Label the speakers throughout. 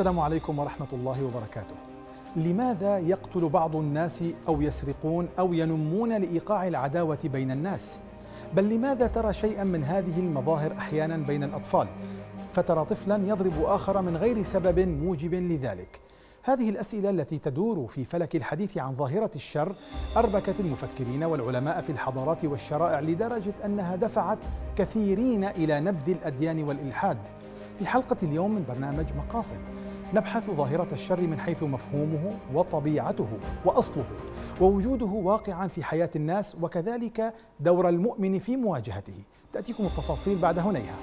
Speaker 1: السلام عليكم ورحمة الله وبركاته. لماذا يقتل بعض الناس أو يسرقون أو ينمون لإيقاع العداوة بين الناس؟ بل لماذا ترى شيئا من هذه المظاهر أحيانا بين الأطفال؟ فترى طفلا يضرب آخر من غير سبب موجب لذلك. هذه الأسئلة التي تدور في فلك الحديث عن ظاهرة الشر أربكت المفكرين والعلماء في الحضارات والشرائع لدرجة أنها دفعت كثيرين إلى نبذ الأديان والإلحاد. في حلقة اليوم من برنامج مقاصد نبحث ظاهرة الشر من حيث مفهومه وطبيعته وأصله ووجوده واقعا في حياة الناس وكذلك دور المؤمن في مواجهته تأتيكم التفاصيل بعد هنيها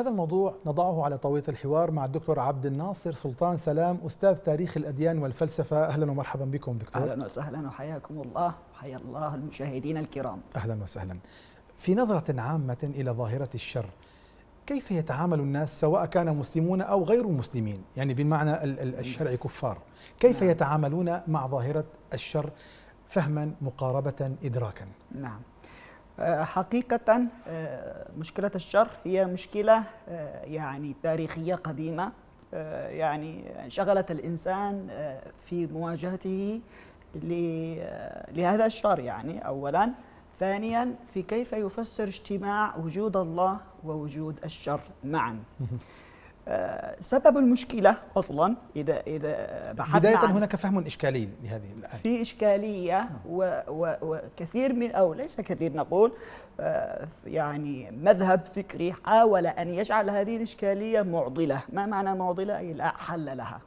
Speaker 1: هذا الموضوع نضعه على طاولة الحوار مع الدكتور عبد الناصر سلطان سلام أستاذ تاريخ الأديان والفلسفة أهلا ومرحبا بكم دكتور أهلا
Speaker 2: وسهلا وحياكم الله وحيا الله المشاهدين الكرام
Speaker 1: أهلا وسهلا في نظرة عامة إلى ظاهرة الشر كيف يتعامل الناس سواء كانوا مسلمون أو غير مسلمين يعني بالمعنى الشرعي كفار كيف نعم. يتعاملون مع ظاهرة الشر فهما مقاربة إدراكا
Speaker 2: نعم آه، حقيقة آه، مشكلة الشر هي مشكلة آه، يعني تاريخية قديمة يعني شغلت الإنسان في مواجهته لهذا الشر يعني أولا ثانيا في كيف يفسر اجتماع وجود الله ووجود الشر معا آه، سبب المشكله اصلا اذا اذا بحثنا بدايه عن
Speaker 1: هناك فهم اشكالي لهذه الايه
Speaker 2: في اشكاليه وكثير من او ليس كثير نقول آه، يعني مذهب فكري حاول ان يجعل هذه الاشكاليه معضله ما معنى معضله اي لا حل لها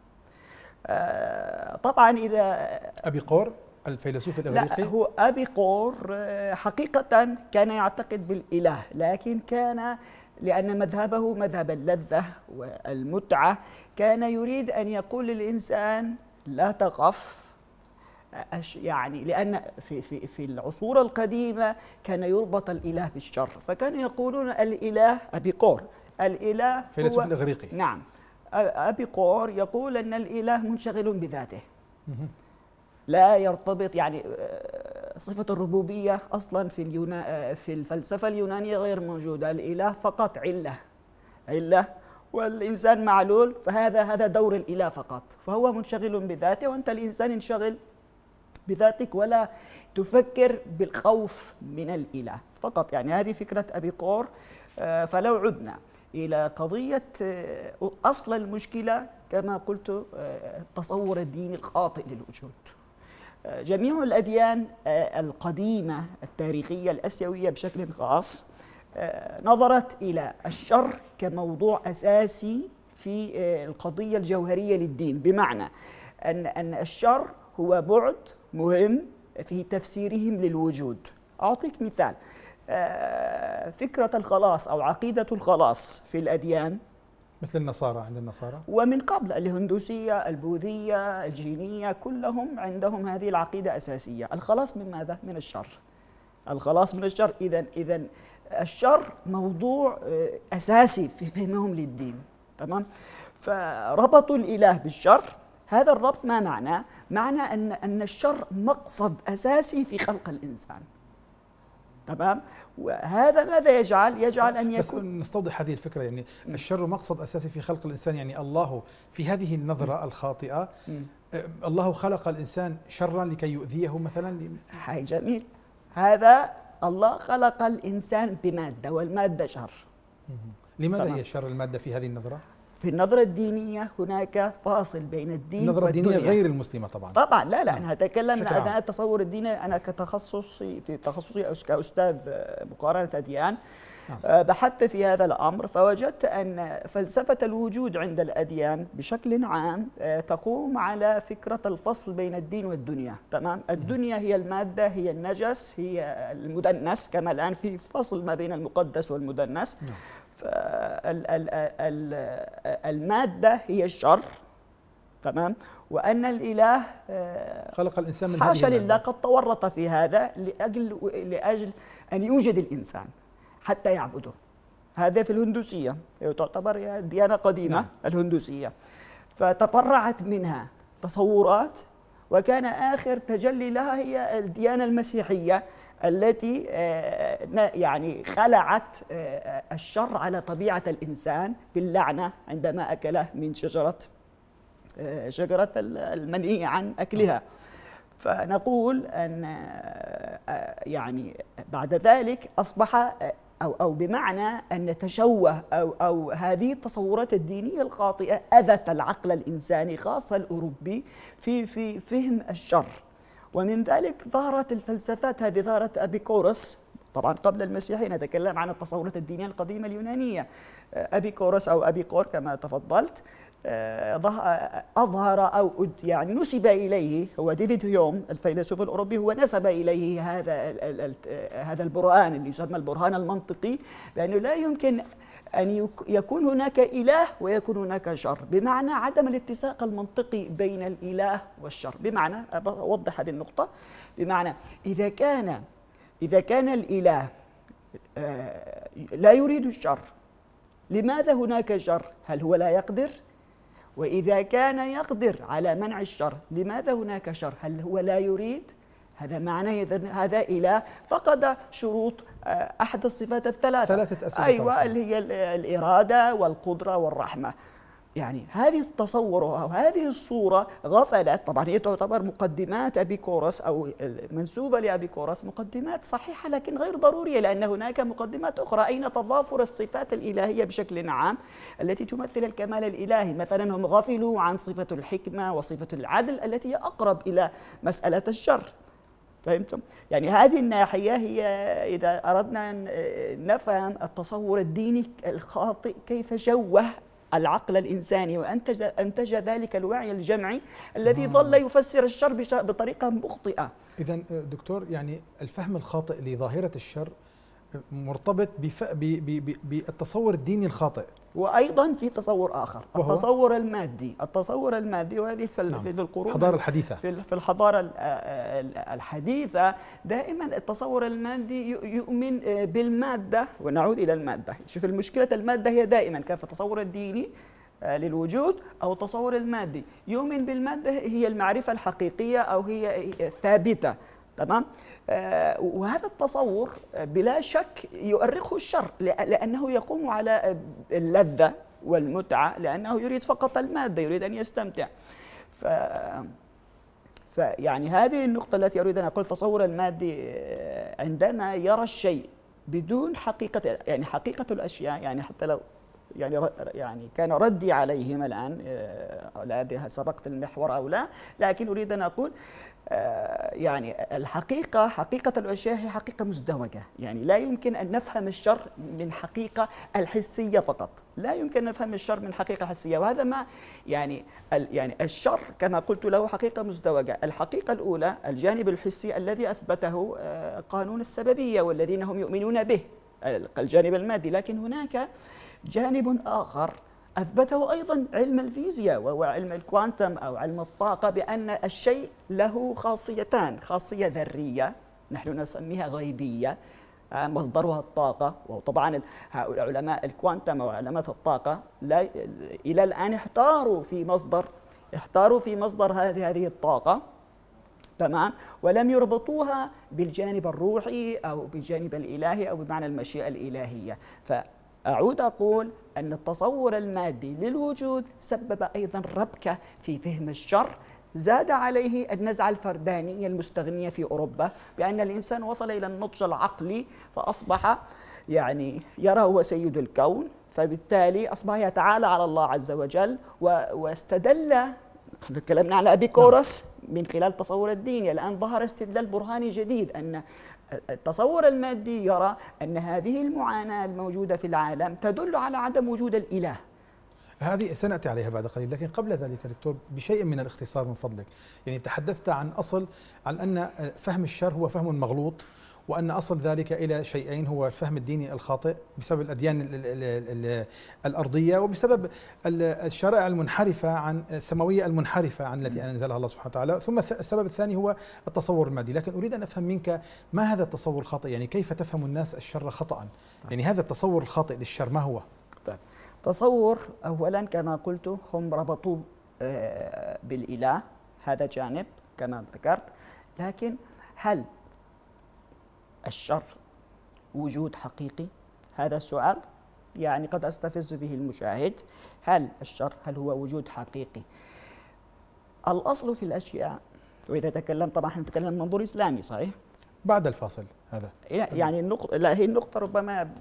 Speaker 2: آه، طبعا اذا
Speaker 1: ابي قور الفيلسوف الإغريقي؟ لا هو
Speaker 2: أبي قور حقيقة كان يعتقد بالإله لكن كان لأن مذهبه مذهب اللذة والمتعة كان يريد أن يقول للإنسان لا تخف يعني لأن في, في, في العصور القديمة كان يربط الإله بالشر فكانوا يقولون الإله أبيقور الإله فيلسوف الإغريقي نعم أبيقور يقول أن الإله منشغل بذاته لا يرتبط يعني آه، صفة الربوبية أصلا في اليونا آه، في الفلسفة اليونانية غير موجودة الإله فقط علة علة والإنسان معلول فهذا هذا دور الإله فقط فهو منشغل بذاته وأنت الإنسان انشغل بذاتك ولا تفكر بالخوف من الإله فقط يعني هذه فكرة أبيقور آه، فلو عدنا إلى قضية أصل المشكلة كما قلت التصور الديني الخاطئ للوجود جميع الأديان القديمة التاريخية الأسيوية بشكل خاص آه، نظرت إلى الشر كموضوع أساسي في آه، القضية الجوهرية للدين بمعنى أن أن الشر هو بعد مهم في تفسيرهم للوجود أعطيك مثال آه، فكرة الخلاص أو عقيدة الخلاص في الأديان مثل النصارى عند النصارى ومن قبل الهندوسية البوذية الجينية كلهم عندهم هذه العقيدة أساسية الخلاص من ماذا؟ من الشر الخلاص من الشر إذا إذا الشر موضوع آه، أساسي في فهمهم للدين تمام فربطوا الإله بالشر هذا الربط ما معناه؟ معنى أن أن الشر مقصد
Speaker 1: أساسي في خلق الإنسان تمام وهذا ماذا يجعل؟ يجعل أن يكون بس نستوضح هذه الفكرة يعني الشر مقصد أساسي في خلق الإنسان يعني الله في هذه النظرة م. الخاطئة م. الله خلق الإنسان شرا لكي يؤذيه مثلا حي جميل هذا الله خلق الإنسان بمادة
Speaker 2: والمادة شر
Speaker 1: لماذا هي شر المادة في هذه النظرة؟ في النظرة الدينية
Speaker 2: هناك فاصل بين الدين النظرة الدينية غير
Speaker 1: المسلمة طبعا
Speaker 2: طبعا لا لا نعم. أنا أتكلم أنا التصور الديني أنا كتخصصي في تخصصي كأستاذ آه، مقارنة أديان نعم. آه، بحثت في هذا الأمر فوجدت أن فلسفة الوجود عند الأديان بشكل عام آه، تقوم على فكرة الفصل بين الدين والدنيا تمام الدنيا هي المادة هي النجس هي المدنس كما الآن في فصل ما بين المقدس والمدنس نعم. فالمادة هي الشر تمام وأن الإله آه، خلق الإنسان من حاشا لله قد تورط في هذا لأجل لأجل أن يوجد الإنسان حتى يعبده هذا في الهندوسية هي تعتبر ديانة قديمة نعم. الهندوسية فتفرعت منها تصورات وكان آخر تجلي لها هي الديانة المسيحية التي آه، يعني خلعت آه، الشر على طبيعة الإنسان باللعنة عندما أكله من شجرة آه، شجرة المنهي عن أكلها فنقول أن يعني بعد ذلك أصبح أو أو بمعنى أن تشوه أو أو هذه التصورات الدينية الخاطئة أذت العقل الإنساني خاصة الأوروبي في في فهم الشر ومن ذلك ظهرت الفلسفات هذه ظهرت أبيكورس طبعا قبل المسيحية نتكلم عن التصورات الدينية القديمة اليونانية آه، أبيكورس أو أبيكور كما تفضلت آه، آه، أظهر أو يعني نسب إليه هو ديفيد هيوم الفيلسوف الأوروبي هو نسب إليه هذا هذا البرهان اللي يسمى البرهان المنطقي بأنه لا يمكن أن يكون هناك إله ويكون هناك شر بمعنى عدم الاتساق المنطقي بين الإله والشر بمعنى أوضح هذه النقطة بمعنى إذا كان إذا كان الإله آه، لا يريد الشر لماذا هناك شر؟ هل هو لا يقدر؟ وإذا كان يقدر على منع الشر لماذا هناك شر؟ هل هو لا يريد؟ هذا معنى هذا إله فقد شروط آه، أحد الصفات الثلاثة ثلاثة أسئلة أيوة اللي هي الإرادة والقدرة والرحمة يعني هذه أو وهذه الصورة غفلت طبعا هي تعتبر مقدمات أبيكورس أو منسوبة لأبيكورس مقدمات صحيحة لكن غير ضرورية لأن هناك مقدمات أخرى أين تضافر الصفات الإلهية بشكل عام التي تمثل الكمال الإلهي مثلا هم غفلوا عن صفة الحكمة وصفة العدل التي هي أقرب إلى مسألة الشر فهمتم؟ يعني هذه الناحية هي إذا أردنا أن نفهم التصور الديني الخاطئ كيف جوه العقل الإنساني وأنتج أنتج ذلك الوعي الجمعي الذي آه. ظل يفسر الشر بطريقة مخطئة
Speaker 1: إذا دكتور يعني الفهم الخاطئ لظاهرة الشر مرتبط بالتصور الديني الخاطئ وايضا في تصور اخر وهو؟ التصور المادي
Speaker 2: التصور المادي وهذه في نعم. في القرون الحضاره الحديثه في في الحضاره آه، آه، الحديثه دائما التصور المادي يؤمن آه، بالماده ونعود الى الماده شوف المشكله الماده هي دائما كان في التصور الديني للوجود او التصور المادي يؤمن بالماده هي المعرفه الحقيقيه او هي ثابته تمام آه، وهذا التصور آه، بلا شك يؤرخه الشر لأنه يقوم على آه، اللذة والمتعة لأنه يريد فقط المادة يريد أن يستمتع ف... فيعني هذه النقطة التي أريد أن أقول تصور المادي عندما يرى الشيء بدون حقيقة يعني حقيقة الأشياء يعني حتى لو يعني يعني كان ردي عليهم الآن لا أدري هل سبقت المحور أو لا لكن أريد أن أقول آه، يعني الحقيقة حقيقة الأشياء هي حقيقة مزدوجة يعني لا يمكن أن نفهم الشر من حقيقة الحسية فقط لا يمكن نفهم الشر من حقيقة حسية وهذا ما يعني يعني الشر كما قلت له حقيقة مزدوجة الحقيقة الأولى الجانب الحسي الذي أثبته آه، قانون السببية والذين هم يؤمنون به الجانب المادي لكن هناك جانب آخر أثبته أيضا علم الفيزياء وعلم الكوانتم أو علم الطاقة بأن الشيء له خاصيتان خاصية ذرية نحن نسميها غيبية آه، مصدرها الطاقة وطبعا علماء الكوانتم أو علماء الطاقة لا إلى الآن احتاروا في مصدر احتاروا في مصدر هذه هذه الطاقة تمام ولم يربطوها بالجانب الروحي أو بالجانب الإلهي أو بمعنى المشيئة الإلهية ف أعود أقول أن التصور المادي للوجود سبب أيضا ربكة في فهم الشر زاد عليه النزعة الفردانية المستغنية في أوروبا بأن الإنسان وصل إلى النضج العقلي فأصبح يعني يرى هو سيد الكون فبالتالي أصبح يتعالى على الله عز وجل واستدل تكلمنا عن أبيكورس نعم. من خلال تصور الدين الآن ظهر استدلال برهاني جديد أن التصور المادي يرى أن هذه المعاناة الموجودة في العالم تدل على عدم وجود الإله
Speaker 1: هذه سنأتي عليها بعد قليل لكن قبل ذلك دكتور بشيء من الاختصار من فضلك يعني تحدثت عن أصل عن أن فهم الشر هو فهم مغلوط وأن أصل ذلك إلى شيئين هو الفهم الديني الخاطئ بسبب الأديان الأرضية وبسبب الشرائع المنحرفة عن السماوية المنحرفة عن التي أنزلها الله سبحانه وتعالى ثم السبب الثاني هو التصور المادي لكن أريد أن أفهم منك ما هذا التصور الخاطئ يعني كيف تفهم الناس الشر خطأ طيب. يعني هذا التصور الخاطئ للشر ما هو طيب. تصور أولا كما قلت هم ربطوه
Speaker 2: آه، بالإله هذا جانب كما ذكرت لكن هل الشر وجود حقيقي هذا السؤال يعني قد أستفز به المشاهد هل الشر هل هو وجود حقيقي الأصل في الأشياء وإذا تكلم طبعا احنا نتكلم من منظور إسلامي صحيح
Speaker 1: بعد الفاصل هذا
Speaker 2: يعني النقطة لا هي النقطة ربما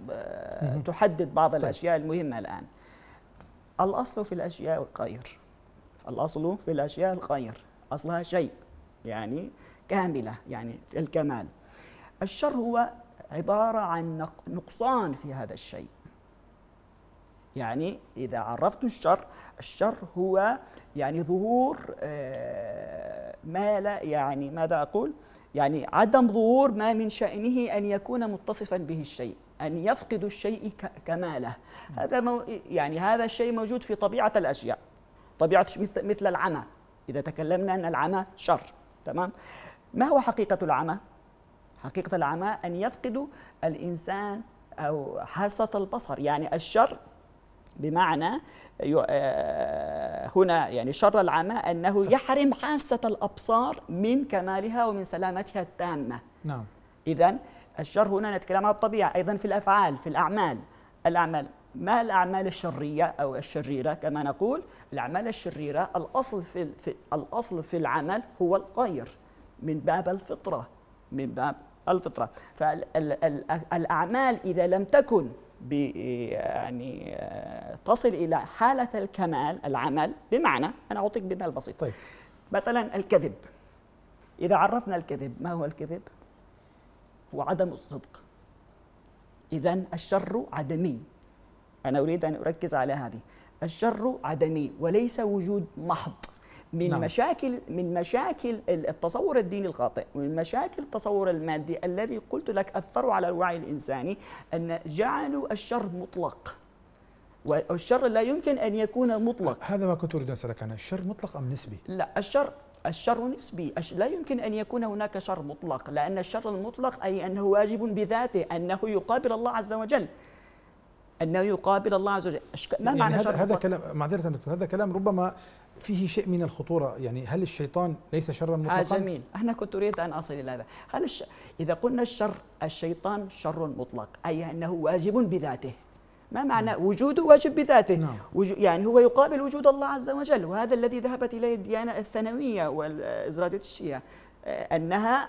Speaker 2: تحدد بعض طيب. الأشياء المهمة الآن الأصل في الأشياء الخير الأصل في الأشياء الخير أصلها شيء يعني كاملة يعني الكمال الشر هو عبارة عن نقصان في هذا الشيء يعني إذا عرفت الشر الشر هو يعني ظهور آه، ما لا يعني ماذا أقول يعني عدم ظهور ما من شأنه أن يكون متصفا به الشيء أن يفقد الشيء كماله هذا مو يعني هذا الشيء موجود في طبيعة الأشياء طبيعة مثل العمى إذا تكلمنا أن العمى شر تمام ما هو حقيقة العمى حقيقة العماء أن يفقد الإنسان أو حاسة البصر يعني الشر بمعنى آه، هنا يعني شر العماء أنه طيب. يحرم حاسة الأبصار من كمالها ومن سلامتها التامة نعم إذا الشر هنا نتكلم عن الطبيعة أيضا في الأفعال في الأعمال الأعمال ما الأعمال الشرية أو الشريرة كما نقول الأعمال الشريرة الأصل في, في الأصل في العمل هو الخير من باب الفطرة من باب الفطرة فالأعمال إذا لم تكن يعني تصل إلى حالة الكمال العمل بمعنى أنا أعطيك مثال بسيط طيب. مثلا الكذب إذا عرفنا الكذب ما هو الكذب؟ هو عدم الصدق إذا الشر عدمي أنا أريد أن أركز على هذه الشر عدمي وليس وجود محض من نعم. مشاكل من مشاكل التصور الديني الخاطئ ومن مشاكل التصور المادي الذي قلت لك اثروا على الوعي الانساني ان جعلوا الشر مطلق والشر لا يمكن ان يكون مطلق هذا ما كنت اريد اسالك عنه الشر مطلق ام نسبي لا الشر الشر نسبي لا يمكن أن يكون هناك شر مطلق لأن الشر المطلق أي أنه واجب بذاته أنه يقابل الله عز وجل أنه يقابل الله عز وجل ما يعني معنى هذا, شر هذا
Speaker 1: كلام معذرة دكتور هذا كلام ربما فيه شيء من الخطورة يعني هل الشيطان ليس شرا آه، مطلقا؟ آه جميل
Speaker 2: أنا كنت أريد أن أصل إلى هذا هل الش... إذا قلنا الشر الشيطان شر مطلق أي أنه واجب بذاته ما معنى نعم. وجوده واجب بذاته نعم. وج... يعني هو يقابل وجود الله عز وجل وهذا الذي ذهبت إليه الديانة الثانوية والإزرادية الشيعة آه، أنها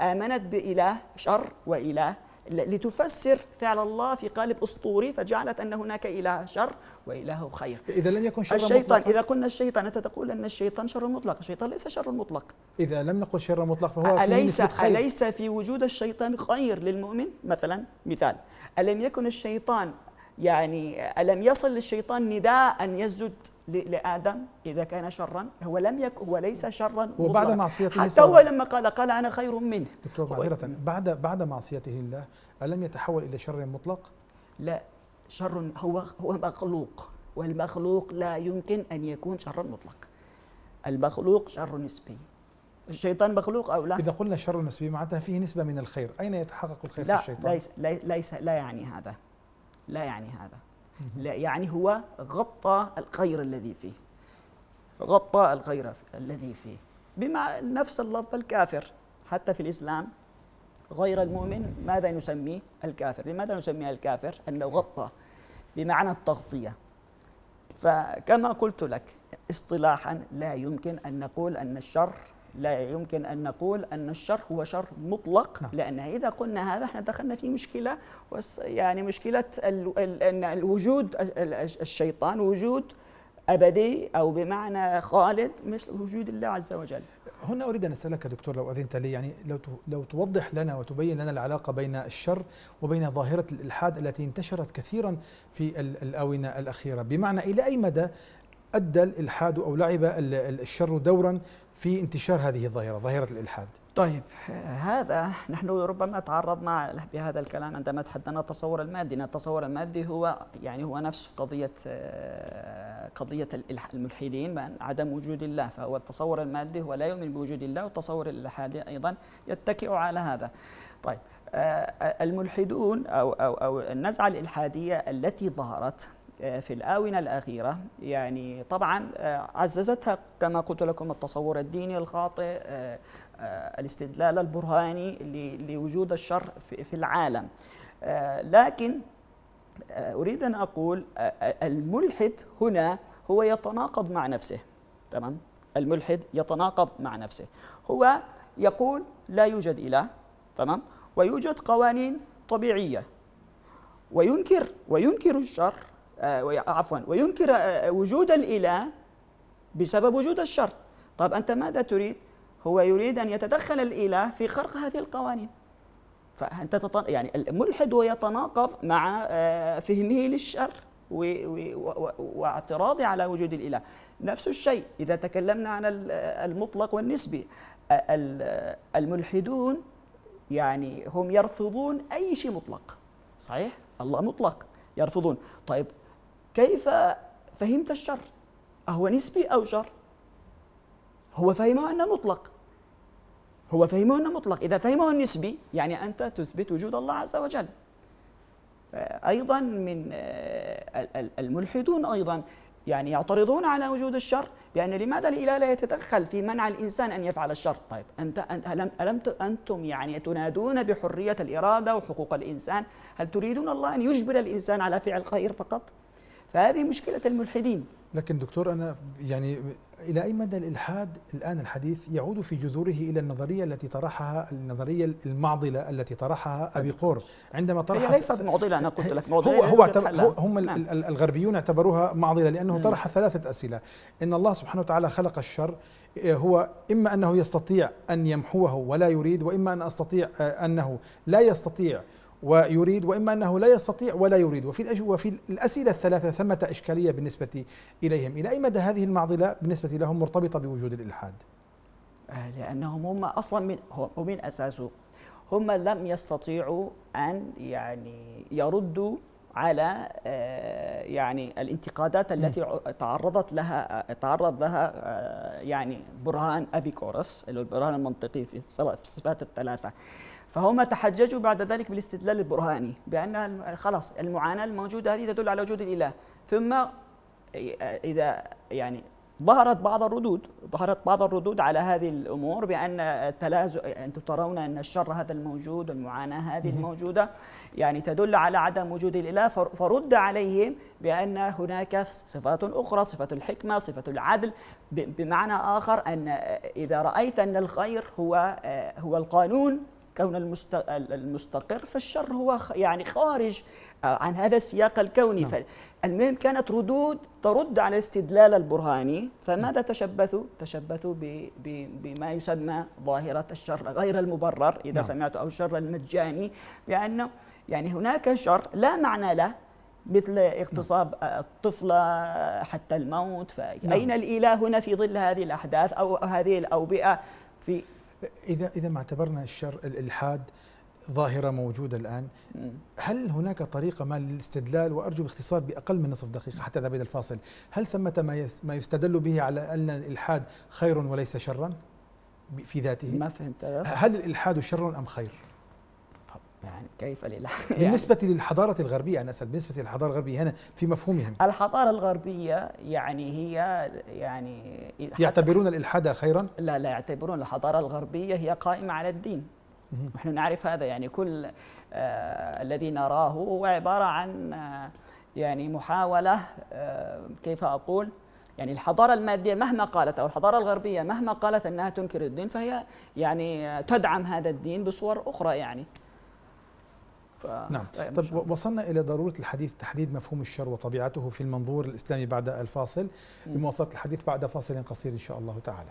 Speaker 2: آمنت بإله شر وإله لتفسر فعل الله في قالب أسطوري فجعلت أن هناك إله شر وإله خير إذا
Speaker 1: لم يكن شر الشيطان مطلق
Speaker 2: إذا قلنا الشيطان أنت تقول أن الشيطان شر مطلق الشيطان ليس شر مطلق
Speaker 1: إذا لم نقل شر مطلق فهو أليس, أليس
Speaker 2: في وجود الشيطان خير للمؤمن مثلا مثال ألم يكن الشيطان يعني ألم يصل للشيطان نداء أن يسجد لادم اذا كان شرا هو لم يكن هو ليس شرا هو معصيته حتى هو لما قال قال انا خير منه
Speaker 1: دكتور معذره بعد بعد معصيته الله الم يتحول الى شر مطلق؟ لا شر هو هو مخلوق والمخلوق لا يمكن ان يكون شرا مطلق
Speaker 2: المخلوق شر نسبي
Speaker 1: الشيطان مخلوق او لا اذا قلنا شر نسبي معناتها فيه نسبه من الخير اين يتحقق الخير لا في الشيطان لا ليس, ليس لا يعني
Speaker 2: هذا لا يعني هذا لا يعني هو غطى الخير الذي فيه غطى الخير الذي فيه بما نفس اللفظ الكافر حتى في الإسلام غير المؤمن ماذا نسميه الكافر لماذا نسميه الكافر أنه غطى بمعنى التغطية فكما قلت لك اصطلاحا لا يمكن أن نقول أن الشر لا يمكن أن نقول أن الشر هو شر مطلق نعم. لأن إذا قلنا هذا احنا دخلنا في مشكلة يعني مشكلة ان الوجود الشيطان وجود أبدي أو بمعنى
Speaker 1: خالد مثل وجود الله عز وجل هنا أريد أن أسألك دكتور لو أذنت لي يعني لو لو توضح لنا وتبين لنا العلاقة بين الشر وبين ظاهرة الإلحاد التي انتشرت كثيرا في الآونة الأخيرة بمعنى إلى أي مدى أدى الإلحاد أو لعب الشر دورا في انتشار هذه الظاهرة ظاهرة الإلحاد
Speaker 2: طيب هذا نحن ربما تعرضنا بهذا الكلام عندما تحدثنا التصور المادي التصور المادي هو يعني هو نفس قضية قضية الملحدين بأن عدم وجود الله فهو التصور المادي هو لا يؤمن بوجود الله والتصور الإلحادي أيضا يتكئ على هذا طيب آه، آه، الملحدون أو, أو, أو النزعة الإلحادية التي ظهرت في الآونة الأخيرة يعني طبعا آه، عززتها كما قلت لكم التصور الديني الخاطئ آه، آه، الاستدلال البرهاني لوجود الشر في العالم لكن أريد أن أقول الملحد هنا هو يتناقض مع نفسه تمام الملحد يتناقض مع نفسه هو يقول لا يوجد إله تمام ويوجد قوانين طبيعية وينكر وينكر الشر آه، عفوا وينكر آه، آه، وجود الإله بسبب وجود الشر طب أنت ماذا تريد؟ هو يريد أن يتدخل الإله في خرق هذه القوانين فأنت تطن... يعني الملحد هو يتناقض مع فهمه للشر و... و... واعتراضه على وجود الإله نفس الشيء إذا تكلمنا عن المطلق والنسبي الملحدون يعني هم يرفضون أي شيء مطلق صحيح؟ الله مطلق يرفضون طيب كيف فهمت الشر أهو نسبي أو شر هو فهمه أنه مطلق هو فهمه أنه مطلق إذا فهمه النسبي يعني أنت تثبت وجود الله عز وجل أيضا من آه، الملحدون أيضا يعني يعترضون على وجود الشر بأن لماذا الإله لا يتدخل في منع الإنسان أن يفعل الشر طيب أنت ألم, ألم أنتم يعني تنادون بحرية الإرادة وحقوق الإنسان هل تريدون الله أن يجبر الإنسان على فعل الخير فقط
Speaker 1: فهذه مشكلة الملحدين لكن دكتور أنا يعني إلى أي مدى الإلحاد الآن الحديث يعود في جذوره إلى النظرية التي طرحها النظرية المعضلة التي طرحها أبي قور عندما طرح هي ليست
Speaker 2: معضلة أنا قلت لك معضلة هو, هو هم نعم.
Speaker 1: الغربيون اعتبروها معضلة لأنه نعم. طرح ثلاثة أسئلة إن الله سبحانه وتعالى خلق الشر إيه، هو إما أنه يستطيع أن يمحوه ولا يريد وإما أن أستطيع آه، أنه لا يستطيع ويريد واما انه لا يستطيع ولا يريد وفي وفي الاسئله الثلاثه ثمه اشكاليه بالنسبه اليهم، الى اي مدى هذه المعضله بالنسبه لهم مرتبطه بوجود الالحاد؟
Speaker 2: آه، لانهم هم اصلا من هم من اساسه هم لم يستطيعوا ان يعني يردوا على آه، يعني الانتقادات التي تعرضت لها تعرض لها آه، يعني برهان ابيكورس اللي هو البرهان المنطقي في الصفات الثلاثه فهم تحججوا بعد ذلك بالاستدلال البرهاني بأن خلاص المعاناة الموجودة هذه تدل على وجود الإله ثم إذا يعني ظهرت بعض الردود ظهرت بعض الردود على هذه الامور بان التلازم انتم ترون ان الشر هذا الموجود والمعاناه هذه الموجوده يعني تدل على عدم وجود الاله فرد عليهم بان هناك صفات اخرى صفه الحكمه صفه العدل بمعنى اخر ان اذا رايت ان الخير هو هو القانون كون المستقر فالشر هو يعني خارج آه، عن هذا السياق الكوني نعم. فالمهم كانت ردود ترد على استدلال البرهاني فماذا تشبثوا؟ تشبثوا بما يسمى ظاهرة الشر غير المبرر إذا نعم. سمعت أو الشر المجاني بأنه يعني هناك شر لا معنى له مثل اغتصاب نعم. آه، الطفلة آه، حتى الموت فأين نعم. الإله هنا في ظل هذه الأحداث أو هذه الأوبئة في
Speaker 1: اذا اذا ما اعتبرنا الشر الالحاد ظاهره موجوده الان هل هناك طريقه ما للاستدلال وارجو باختصار باقل من نصف دقيقه حتى ذا الفاصل هل ثمه ما ما يستدل به على ان الالحاد خير وليس شرا في ذاته ما فهمت هل الالحاد شر ام خير يعني كيف لله يعني بالنسبة للحضارة الغربية أنا أسأل بالنسبة للحضارة الغربية هنا في مفهومهم
Speaker 2: الحضارة الغربية يعني هي يعني يعتبرون
Speaker 1: الإلحاد خيرا؟
Speaker 2: لا لا يعتبرون الحضارة الغربية هي قائمة على الدين نحن نعرف هذا يعني كل آه الذي نراه هو عبارة عن آه يعني محاولة آه كيف أقول يعني الحضارة المادية مهما قالت أو الحضارة الغربية مهما قالت أنها تنكر الدين فهي يعني تدعم هذا الدين بصور أخرى يعني
Speaker 1: نعم طيب, طيب، وصلنا إلى ضرورة الحديث تحديد مفهوم الشر وطبيعته في المنظور الإسلامي بعد الفاصل لمواصله الحديث بعد فاصل قصير إن شاء الله تعالى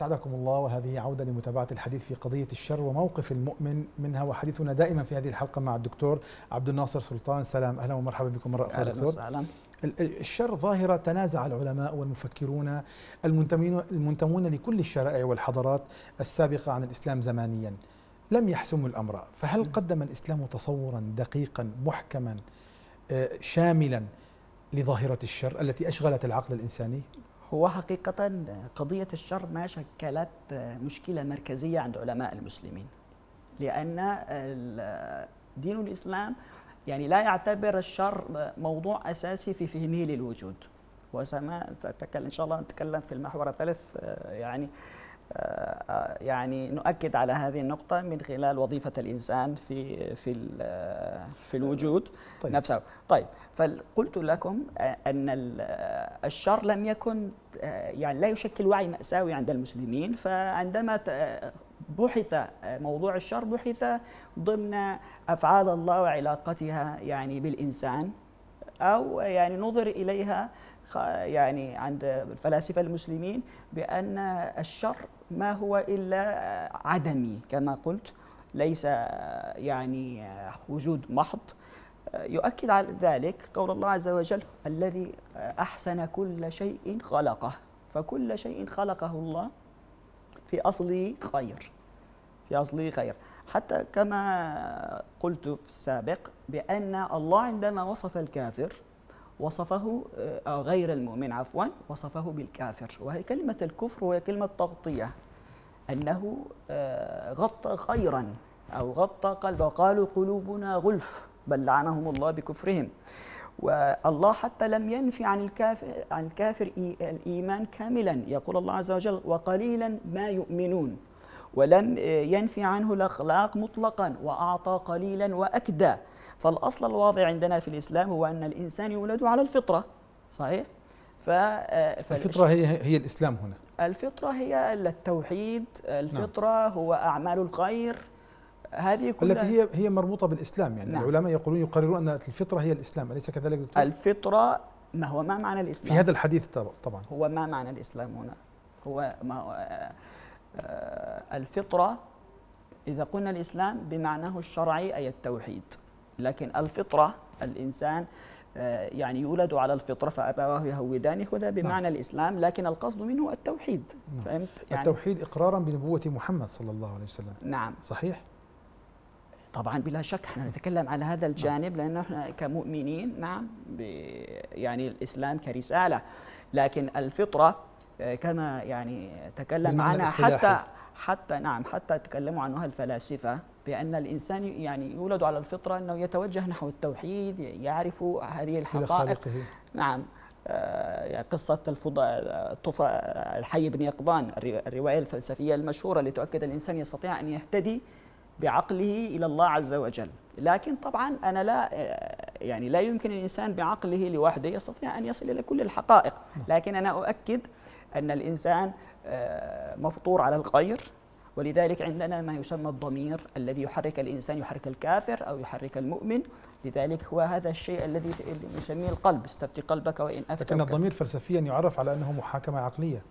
Speaker 1: أسعدكم الله وهذه عودة لمتابعة الحديث في قضية الشر وموقف المؤمن منها وحديثنا دائما في هذه الحلقة مع الدكتور عبد الناصر سلطان سلام أهلا ومرحبا بكم مرة أخرى دكتور وسهلا الشر ظاهرة تنازع العلماء والمفكرون المنتمون لكل الشرائع والحضارات السابقة عن الإسلام زمانيا لم يحسموا الأمر فهل قدم الإسلام تصورا دقيقا محكما آه، شاملا لظاهرة الشر التي أشغلت العقل الإنساني؟ هو حقيقة
Speaker 2: قضية الشر ما شكلت مشكلة مركزية عند علماء المسلمين لأن دين الإسلام يعني لا يعتبر الشر موضوع أساسي في فهمه للوجود وسما تتكلم إن شاء الله نتكلم في المحور الثالث آه، يعني يعني نؤكد على هذه النقطة من خلال وظيفة الإنسان في في في الوجود طيب. نفسه. طيب فقلت لكم أن الشر لم يكن يعني لا يشكل وعي مأساوي عند المسلمين فعندما بحث موضوع الشر بحث ضمن أفعال الله وعلاقتها يعني بالإنسان أو يعني نظر إليها يعني عند الفلاسفة المسلمين بأن الشر ما هو إلا عدمي كما قلت ليس يعني وجود محض يؤكد على ذلك قول الله عز وجل الذي أحسن كل شيء خلقه فكل شيء خلقه الله في أصله خير في أصله خير حتى كما قلت في السابق بأن الله عندما وصف الكافر وصفه أو آه، آه، غير المؤمن عفوا وصفه بالكافر وهي كلمة الكفر وهي كلمة تغطية أنه آه، غطى خيرا أو غطى قلبه وقالوا قلوبنا غلف بل لعنهم الله بكفرهم والله حتى لم ينفي عن الكافر عن الكافر الايمان كاملا يقول الله عز وجل وقليلا ما يؤمنون ولم ينفي عنه الاخلاق مطلقا واعطى قليلا واكدى فالأصل الواضع عندنا في الإسلام هو أن الإنسان يولد على الفطرة صحيح؟ آه، الفطرة هي هي الإسلام هنا الفطرة هي التوحيد الفطرة نعم. هو أعمال الخير هذه كلها التي هي
Speaker 1: هي مربوطة بالإسلام يعني نعم. العلماء يقولون يقررون أن الفطرة هي الإسلام أليس كذلك دكتور؟
Speaker 2: الفطرة ما هو ما معنى الإسلام؟ في هذا
Speaker 1: الحديث طبعا
Speaker 2: هو ما معنى الإسلام هنا؟ هو ما هو آه، آه، الفطرة إذا قلنا الإسلام بمعناه الشرعي أي التوحيد لكن الفطرة الإنسان آه، يعني يولد على الفطرة فأبواه يهودانه هذا نعم. بمعنى نعم. الإسلام لكن القصد منه التوحيد
Speaker 1: نعم. فهمت؟ يعني التوحيد إقرارا بنبوة محمد صلى الله عليه وسلم
Speaker 2: نعم صحيح؟ طبعا بلا شك احنا نتكلم على هذا نعم. الجانب لأنه احنا كمؤمنين نعم يعني الإسلام كرسالة لكن الفطرة آه، كما يعني تكلم عنها حتى حتى نعم حتى تكلموا عنها الفلاسفة بأن الإنسان يعني يولد على الفطرة أنه يتوجه نحو التوحيد يعرف هذه الحقائق نعم آه، يعني قصة الحي بن يقظان الرواية الفلسفية المشهورة لتؤكد الإنسان يستطيع أن يهتدي بعقله إلى الله عز وجل لكن طبعا أنا لا آه، يعني لا يمكن الإنسان بعقله لوحده يستطيع أن يصل إلى كل الحقائق لكن أنا أؤكد أن الإنسان آه، مفطور على الخير ولذلك عندنا ما يسمى الضمير الذي يحرك الإنسان يحرك الكافر أو يحرك المؤمن لذلك هو هذا الشيء الذي نسميه القلب استفتي قلبك وإن أفتك لكن الضمير
Speaker 1: فلسفيا يعرف على أنه محاكمة عقلية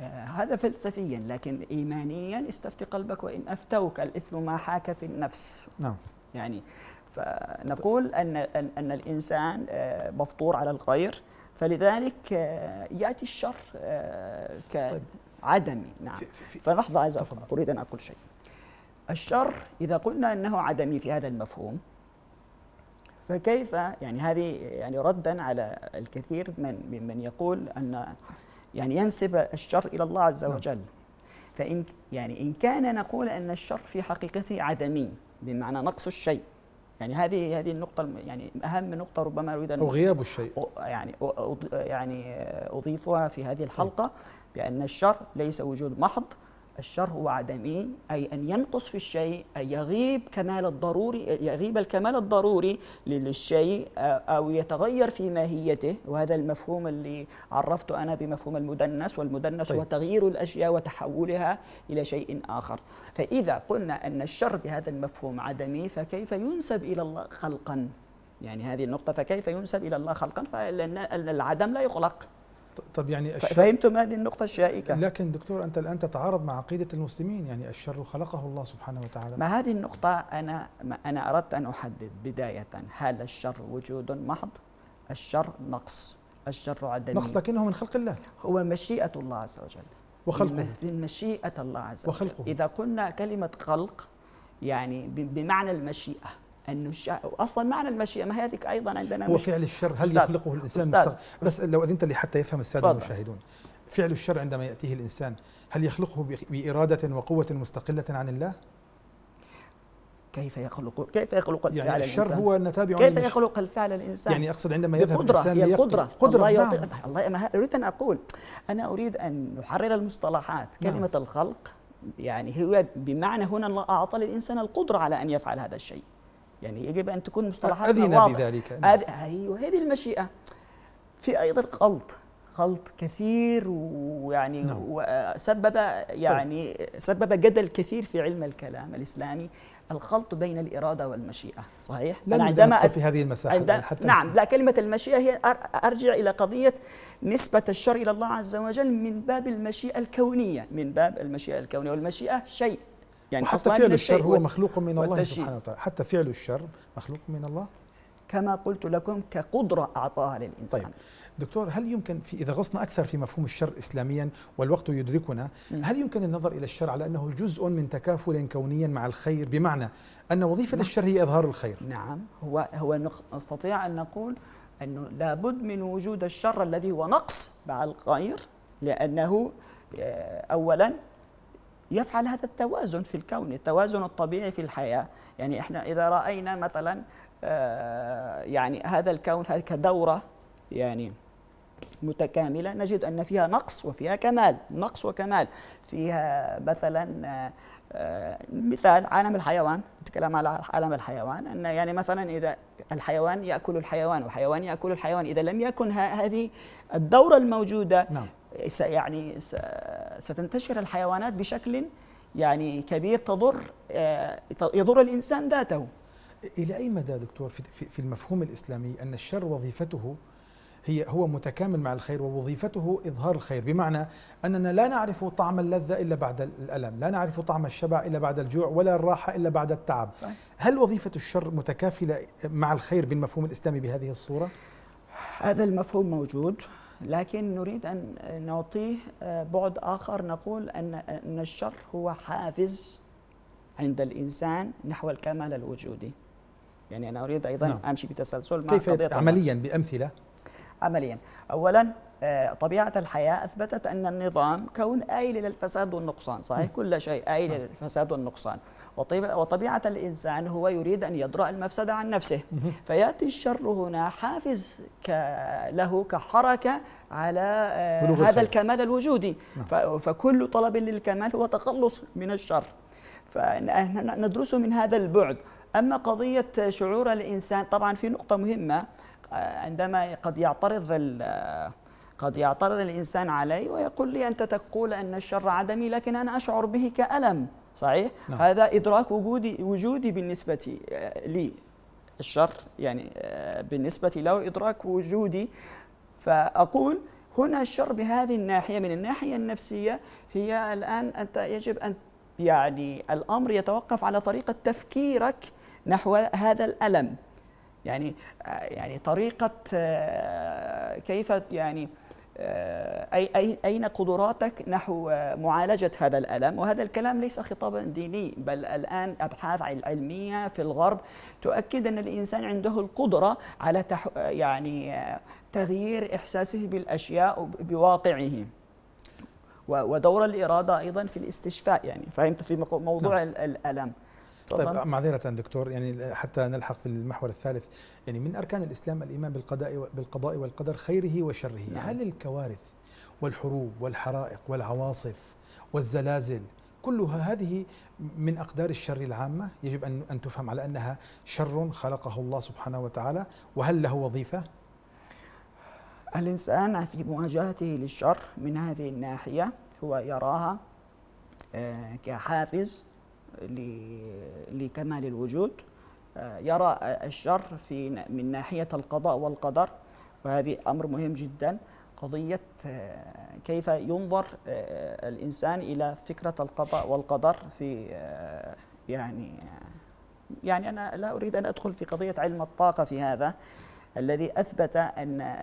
Speaker 2: آه، هذا فلسفيا لكن إيمانيا استفتي قلبك وإن أفتوك الإثم ما حاك في النفس نعم يعني فنقول أن, أن, أن الإنسان آه، مفطور على الغير فلذلك آه، يأتي الشر ك طيب. عدمي نعم فلحظة عايز أريد أن أقول شيء الشر إذا قلنا أنه عدمي في هذا المفهوم فكيف يعني هذه يعني ردا على الكثير من من يقول أن يعني ينسب الشر إلى الله عز نعم. وجل فإن يعني إن كان نقول أن الشر في حقيقته عدمي بمعنى نقص الشيء يعني هذه هذه النقطة يعني أهم نقطة ربما أريد أن أو غياب الشيء يعني يعني أضيفها في هذه الحلقة طيب. بأن الشر ليس وجود محض الشر هو عدمي أي أن ينقص في الشيء أي يغيب كمال الضروري يغيب الكمال الضروري للشيء آه، أو يتغير في ماهيته وهذا المفهوم اللي عرفته أنا بمفهوم المدنس والمدنس طيب. هو تغيير الأشياء وتحولها إلى شيء آخر فإذا قلنا أن الشر بهذا المفهوم عدمي فكيف ينسب إلى الله خلقا يعني هذه النقطة فكيف ينسب إلى الله خلقا فإن العدم لا يخلق طب يعني الشر فهمتم هذه النقطة الشائكة
Speaker 1: لكن دكتور أنت الآن تتعارض مع عقيدة المسلمين يعني الشر خلقه الله سبحانه وتعالى ما هذه النقطة
Speaker 2: أنا أنا أردت أن أحدد بداية هل الشر وجود محض الشر نقص الشر عدم نقص لكنه من خلق الله هو مشيئة الله عز وجل وخلقه من مشيئة الله عز وجل وخلقه إذا قلنا كلمة خلق يعني بمعنى المشيئة انه الشا... اصلا معنى المشيئه ما هي ايضا عندنا هو مش... فعل
Speaker 1: الشر هل أستاذ. يخلقه الانسان أستاذ. مستغ... بس لو اذنت لي حتى يفهم الساده المشاهدون فعل الشر عندما ياتيه الانسان هل يخلقه باراده وقوه مستقله عن الله؟ كيف يخلق كيف يخلق الفعل يعني الشر الإنسان؟ هو نتابع كيف
Speaker 2: يخلق الفعل الانسان يعني اقصد عندما يذهب بقدرة. الانسان هي قدرة قدرة الله نعم. الله اريد ان اقول انا اريد ان نحرر المصطلحات نعم. كلمه نعم. الخلق يعني هو بمعنى هنا الله اعطى للانسان القدره على ان يفعل هذا الشيء يعني يجب ان تكون مصطلحات اذن بذلك نعم. أذ... ايوه هذه المشيئه في ايضا غلط غلط كثير ويعني نعم. وسبب يعني طيب. سبب جدل كثير في علم الكلام الاسلامي الخلط بين الإرادة والمشيئة صحيح؟ لا أنا عندما في هذه المساحة عند... حتى نعم لا كلمة المشيئة هي أر... أرجع إلى قضية نسبة الشر إلى الله عز وجل من باب المشيئة الكونية من باب المشيئة الكونية والمشيئة شيء يعني حتى فعل الشر هو
Speaker 1: مخلوق من الله سبحانه وتعالى حتى فعل الشر مخلوق من الله كما قلت لكم كقدرة أعطاها للإنسان طيب. دكتور هل يمكن في إذا غصنا أكثر في مفهوم الشر إسلاميا والوقت يدركنا هل يمكن النظر إلى الشر على أنه جزء من تكافل كونيا مع الخير بمعنى أن وظيفة نعم. الشر هي إظهار الخير نعم هو, هو نستطيع أن نقول
Speaker 2: أنه لابد من وجود الشر الذي هو نقص مع الخير لأنه آه، أولا يفعل هذا التوازن في الكون التوازن الطبيعي في الحياة يعني إحنا إذا رأينا مثلا آه، يعني هذا الكون كدورة يعني متكاملة نجد أن فيها نقص وفيها كمال نقص وكمال فيها مثلا آه، مثال عالم الحيوان نتكلم على عالم الحيوان أن يعني مثلا إذا الحيوان يأكل الحيوان وحيوان يأكل الحيوان إذا لم يكن هذه الدورة الموجودة نعم. يعني ستنتشر الحيوانات بشكل يعني كبير تضر آه، يضر
Speaker 1: الانسان ذاته الى اي مدى دكتور في المفهوم الاسلامي ان الشر وظيفته هي هو متكامل مع الخير ووظيفته اظهار الخير بمعنى اننا لا نعرف طعم اللذه الا بعد الالم، لا نعرف طعم الشبع الا بعد الجوع ولا الراحه الا بعد التعب. صحيح. هل وظيفه الشر متكافله مع الخير بالمفهوم الاسلامي بهذه الصوره؟ هذا المفهوم موجود لكن نريد أن نعطيه آه، بعد
Speaker 2: آخر نقول آه، أن الشر هو حافز عند الإنسان نحو الكمال الوجودي يعني أنا أريد أيضا نعم. أمشي بتسلسل مع كيف عمليا بأمثلة؟ عمليا أولا آه، طبيعة الحياة أثبتت أن النظام كون آيل للفساد والنقصان صحيح كل شيء آيل نعم. للفساد والنقصان وطبيعة الإنسان هو يريد أن يدرأ المفسد عن نفسه فيأتي الشر هنا حافز له كحركة على آه، هذا الكمال الوجودي نعم. فكل طلب للكمال هو تخلص من الشر فندرسه من هذا البعد أما قضية شعور الإنسان طبعا في نقطة مهمة آه، عندما قد يعترض آه، قد يعترض الإنسان علي ويقول لي أنت تقول أن الشر عدمي لكن أنا أشعر به كألم صحيح؟ نعم. هذا إدراك وجودي, وجودي بالنسبة آه، لي الشر يعني بالنسبة له إدراك وجودي فأقول هنا الشر بهذه الناحية من الناحية النفسية هي الآن أنت يجب أن يعني الأمر يتوقف على طريقة تفكيرك نحو هذا الألم يعني آه، يعني طريقه آه، كيف يعني آه، أي أين قدراتك نحو معالجة هذا الألم وهذا الكلام ليس خطابا ديني بل الآن أبحاث علمية في الغرب تؤكد أن الإنسان عنده القدرة على تح يعني تغيير إحساسه بالأشياء بواقعه ودور الإرادة أيضا في الاستشفاء يعني فهمت في موضوع نعم. الألم طيب
Speaker 1: معذرة دكتور يعني حتى نلحق في المحور الثالث يعني من أركان الإسلام الإيمان بالقضاء بالقضاء والقدر خيره وشره نعم. هل الكوارث والحروب والحرائق والعواصف والزلازل كلها هذه من أقدار الشر العامة يجب أن أن تفهم على أنها شر خلقه الله سبحانه وتعالى وهل له وظيفة؟ الإنسان في مواجهته للشر من هذه الناحية هو
Speaker 2: يراها آه، كحافز لكمال الوجود آه، يرى الشر في من ناحية القضاء والقدر وهذه أمر مهم جدا قضية آه، كيف ينظر آه، الإنسان إلى فكرة القضاء والقدر في يعني يعني أنا لا أريد أن أدخل في قضية علم الطاقة في هذا الذي أثبت أن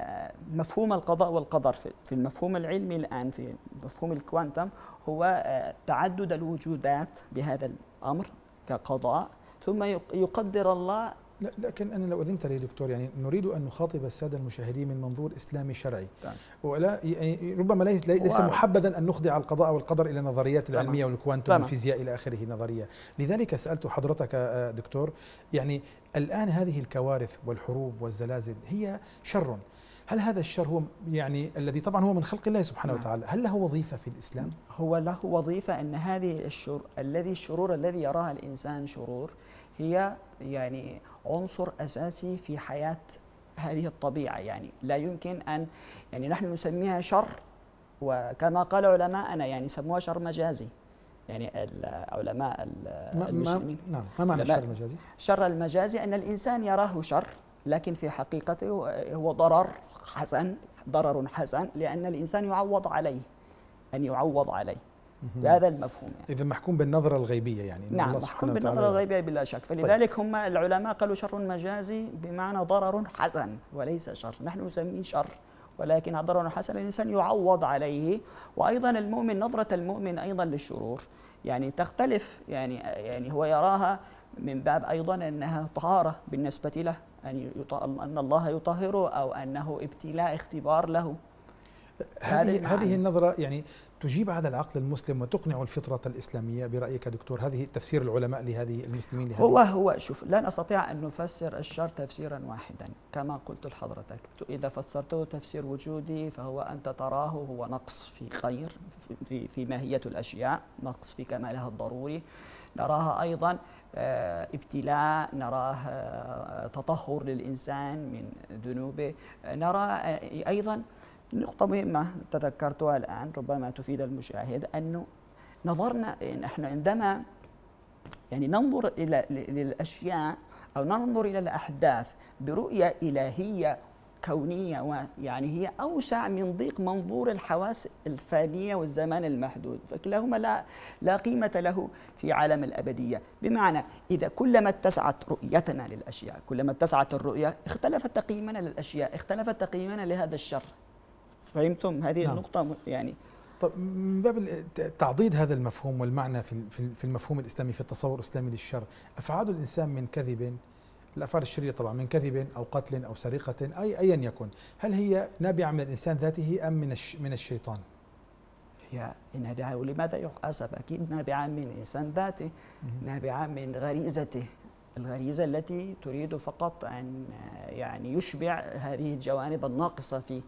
Speaker 2: مفهوم القضاء والقدر في المفهوم العلمي الآن في مفهوم الكوانتم هو آه، تعدد الوجودات بهذا الأمر كقضاء
Speaker 1: ثم يقدر الله لكن أنا لو أذنت لي دكتور يعني نريد أن نخاطب السادة المشاهدين من منظور إسلامي شرعي طيب. ولا يعني ربما ليس, ليس محبذا أن نخضع القضاء والقدر إلى طيب. العلمية والكوانتوم طيب. والفيزياء إلى آخره نظرية لذلك سألت حضرتك آه، دكتور يعني الآن هذه الكوارث والحروب والزلازل هي شر هل هذا الشر هو يعني الذي طبعا هو من خلق الله سبحانه نعم. وتعالى هل له وظيفة في الإسلام؟
Speaker 2: هو له وظيفة أن هذه الشر الذي الشرور الذي يراها الإنسان شرور هي يعني عنصر أساسي في حياة هذه الطبيعة يعني لا يمكن أن يعني نحن نسميها شر وكما قال علماءنا يعني سموها شر مجازي يعني العلماء المسلمين
Speaker 1: ما نعم ما معنى الشر المجازي؟
Speaker 2: الشر المجازي أن الإنسان يراه شر لكن في حقيقته آه، هو ضرر حسن ضرر حسن لأن الإنسان يعوض عليه أن يعوض عليه
Speaker 1: بهذا المفهوم يعني. إذا محكوم بالنظرة الغيبية يعني نعم محكوم بالنظرة
Speaker 2: الغيبية بلا شك طيب. فلذلك طيب. هم العلماء قالوا شر مجازي بمعنى ضرر حسن وليس شر نحن نسميه شر ولكن ضرر حسن الإنسان يعوض عليه وأيضا المؤمن نظرة المؤمن أيضا للشرور يعني تختلف يعني يعني هو يراها من باب أيضا أنها طهارة بالنسبة له أن, أن الله يطهره أو أنه ابتلاء اختبار له هذه هذه
Speaker 1: النظرة يعني تجيب على العقل المسلم وتقنع الفطرة الإسلامية برأيك دكتور هذه تفسير العلماء لهذه المسلمين لهذه هو
Speaker 2: هو شوف لا نستطيع أن نفسر الشر تفسيرا واحدا كما قلت لحضرتك إذا فسرته تفسير وجودي فهو أنت تراه هو نقص في خير في, في ماهية الأشياء نقص في كمالها الضروري نراها أيضا آه، ابتلاء نراه آه، تطهر للإنسان من ذنوبه آه، نرى أيضا نقطة مهمة تذكرتها الآن ربما تفيد المشاهد أنه نظرنا نحن عندما يعني ننظر إلى للأشياء أو ننظر إلى الأحداث برؤية إلهية كونية يعني هي أوسع من ضيق منظور الحواس الفانية والزمان المحدود فكلاهما لا, لا قيمة له في عالم الأبدية بمعنى إذا كلما اتسعت رؤيتنا للأشياء كلما اتسعت الرؤية اختلف تقييمنا للأشياء اختلف تقييمنا لهذا الشر
Speaker 1: فهمتم هذه نعم.
Speaker 2: النقطة يعني
Speaker 1: طب من باب تعضيد هذا المفهوم والمعنى في المفهوم الإسلامي في التصور الإسلامي للشر أفعال الإنسان من كذب الافعال الشريره طبعا من كذب او قتل او سرقه اي ايا يكن هل هي نابعه من الانسان ذاته ام من من الشيطان
Speaker 2: هي نابعه ولماذا يحاسب اكيد نابعه من الانسان ذاته نابعه من غريزته الغريزه التي تريد فقط ان يعني يشبع هذه الجوانب الناقصه فيه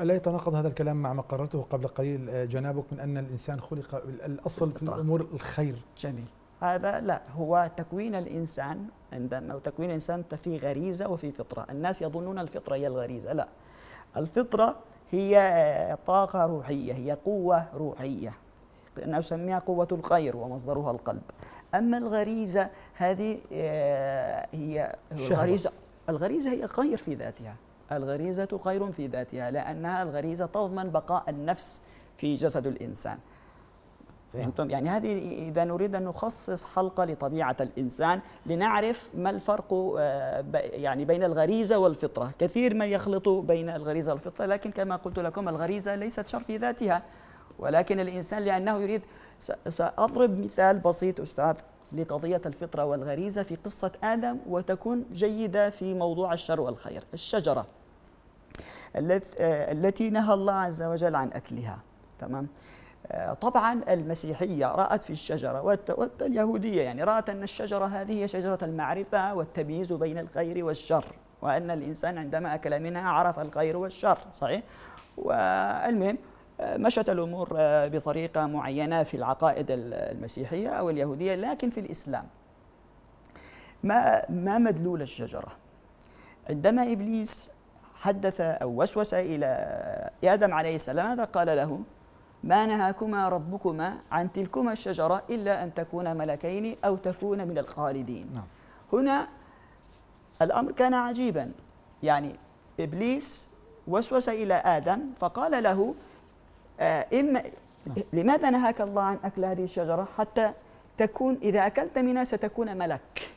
Speaker 1: ألا يتناقض هذا الكلام مع ما قررته قبل قليل آه، جنابك من أن الإنسان خلق الأصل في الأمور الخير جميل
Speaker 2: هذا لا هو تكوين الإنسان عندما تكوين الإنسان في غريزة وفي فطرة الناس يظنون الفطرة هي الغريزة لا الفطرة هي طاقة روحية هي قوة روحية أنا أسميها قوة الخير ومصدرها القلب أما الغريزة هذه آه، هي الغريزة الغريزة هي خير في ذاتها الغريزة خير في ذاتها لأنها الغريزة تضمن بقاء النفس في جسد الإنسان فهمتم؟ يعني هذه إذا نريد أن نخصص حلقة لطبيعة الإنسان لنعرف ما الفرق آه، يعني بين الغريزة والفطرة كثير من يخلط بين الغريزة والفطرة لكن كما قلت لكم الغريزة ليست شر في ذاتها ولكن الإنسان لأنه يريد سأضرب مثال بسيط أستاذ لقضية الفطرة والغريزة في قصة آدم وتكون جيدة في موضوع الشر والخير الشجرة التي آه، نهى الله عز وجل عن أكلها تمام؟ طبعا المسيحية رأت في الشجرة واليهودية يعني رأت أن الشجرة هذه هي شجرة المعرفة والتمييز بين الخير والشر وأن الإنسان عندما أكل منها عرف الخير والشر صحيح والمهم مشت الأمور بطريقة معينة في العقائد المسيحية أو اليهودية لكن في الإسلام ما ما مدلول الشجرة عندما إبليس حدث أو وسوس إلى آدم عليه السلام ماذا قال له ما نهاكما ربكما عن تلكما الشجرة إلا أن تكونا ملكين أو تكون من الخالدين نعم. هنا الأمر كان عجيبا يعني إبليس وسوس إلى آدم فقال له آه إما نعم. لماذا نهاك الله عن أكل هذه الشجرة حتى تكون إذا أكلت منها ستكون ملك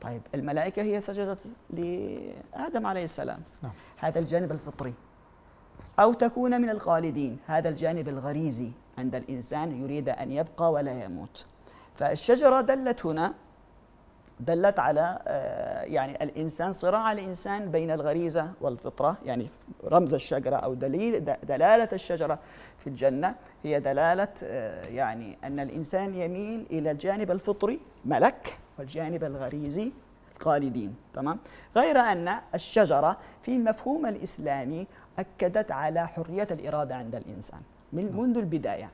Speaker 2: طيب الملائكة هي سجدت لآدم عليه السلام نعم. هذا الجانب الفطري أو تكون من الخالدين هذا الجانب الغريزي عند الإنسان يريد أن يبقى ولا يموت فالشجرة دلت هنا دلت على آه، يعني الإنسان صراع الإنسان بين الغريزة والفطرة يعني رمز الشجرة أو دليل دلالة الشجرة في الجنة هي دلالة آه، يعني أن الإنسان يميل إلى الجانب الفطري ملك والجانب الغريزي خالدين تمام غير أن الشجرة في المفهوم الإسلامي اكدت على حريه الاراده عند الانسان من نعم. منذ البدايه